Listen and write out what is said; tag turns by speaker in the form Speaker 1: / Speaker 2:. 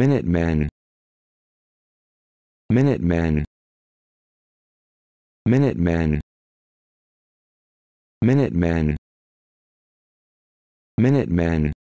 Speaker 1: Minutemen Minutemen Minutemen Minutemen Minutemen